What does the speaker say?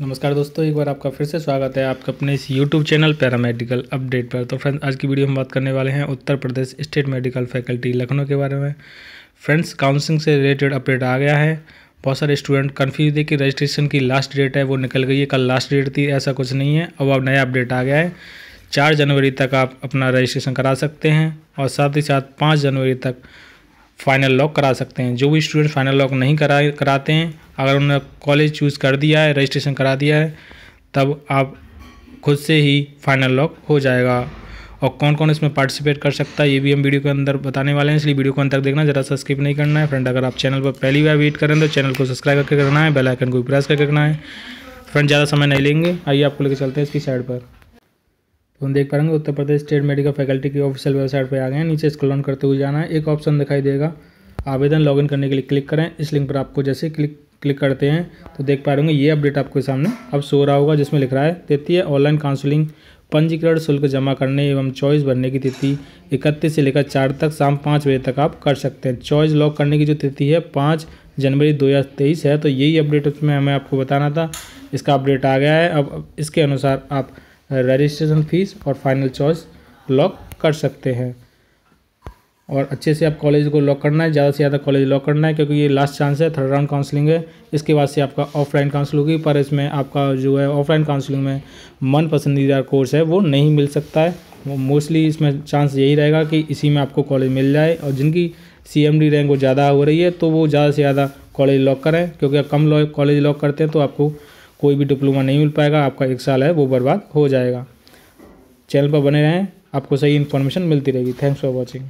नमस्कार दोस्तों एक बार आपका फिर से स्वागत है आपके अपने इस यूट्यूब चैनल पैरामेडिकल अपडेट पर तो फ्रेंड्स आज की वीडियो हम बात करने वाले हैं Uttar Pradesh state medical faculty Lucknow के बारे में फ्रेंड्स काउंसलिंग से रिलेटेड अपडेट आ गया है बहुत सारे स्टूडेंट कन्फ्यूज है कि रजिस्ट्रेशन की लास्ट डेट है वो निकल गई है कल लास्ट डेट थी ऐसा कुछ नहीं है अब अब नया अपडेट आ गया है चार जनवरी तक आप अपना रजिस्ट्रेशन करा सकते हैं और साथ ही साथ पाँच जनवरी तक फाइनल लॉक करा सकते हैं जो भी स्टूडेंट फाइनल लॉक नहीं करा कराते हैं अगर उन्होंने कॉलेज चूज़ कर दिया है रजिस्ट्रेशन करा दिया है तब आप खुद से ही फाइनल लॉक हो जाएगा और कौन कौन इसमें पार्टिसिपेट कर सकता है ये भी हम वीडियो के अंदर बताने वाले हैं इसलिए वीडियो को अंत तक देखना ज़रा सब्सक्राइब नहीं करना है फ्रेंड अगर आप चैनल पर पहली बार वेट करें तो चैनल को सब्सक्राइब करके करना है बेल आइकन को भी प्रेस करके करना है फ्रेंड ज़्यादा समय नहीं लेंगे आइए आपको लेकर चलते हैं इसकी साइड पर तो हम देख पाएंगे Uttar Pradesh state medical faculty की ऑफिशियल वेबसाइट पर आ गए हैं नीचे स्क्रॉल ऑन करते हुए जाना है एक ऑप्शन दिखाई देगा आवेदन लॉगिन करने के लिए क्लिक करें इस लिंक पर आपको जैसे क्लिक क्लिक करते हैं तो देख पा रहे ये अपडेट आपके सामने अब शो रहा होगा जिसमें लिख रहा है तृतीय ऑनलाइन काउंसलिंग पंजीकरण शुल्क जमा करने एवं चॉइस भरने की तिथि इकतीस से लेकर चार तक शाम पाँच बजे तक आप कर सकते हैं चॉइस लॉक करने की जो तिथि है पाँच जनवरी दो हज़ार तेईस है तो यही अपडेट उसमें हमें आपको बताना था इसका अपडेट आ गया है अब इसके अनुसार आप रजिस्ट्रेशन फीस और फाइनल चॉइस लॉक कर सकते हैं और अच्छे से आप कॉलेज को लॉक करना है ज़्यादा से ज़्यादा कॉलेज लॉक करना है क्योंकि ये लास्ट चांस है थर्ड राउंड काउंसलिंग है इसके बाद से आपका ऑफलाइन काउंसलिंग होगी पर इसमें आपका जो है ऑफलाइन काउंसलिंग में मन पसंदीदा कोर्स है वो नहीं मिल सकता है वो मोस्टली इसमें चांस यही रहेगा कि इसी में आपको कॉलेज मिल जाए और जिनकी सी रैंक वो ज़्यादा हो रही है तो वो ज़्यादा से ज़्यादा कॉलेज लॉक करें क्योंकि आप कम कॉलेज लॉक करते हैं तो आपको कोई भी डिप्लोमा नहीं मिल पाएगा आपका एक साल है वो बर्बाद हो जाएगा चैनल पर बने रहें आपको सही इन्फॉर्मेशन मिलती रहेगी थैंक्स फॉर वॉचिंग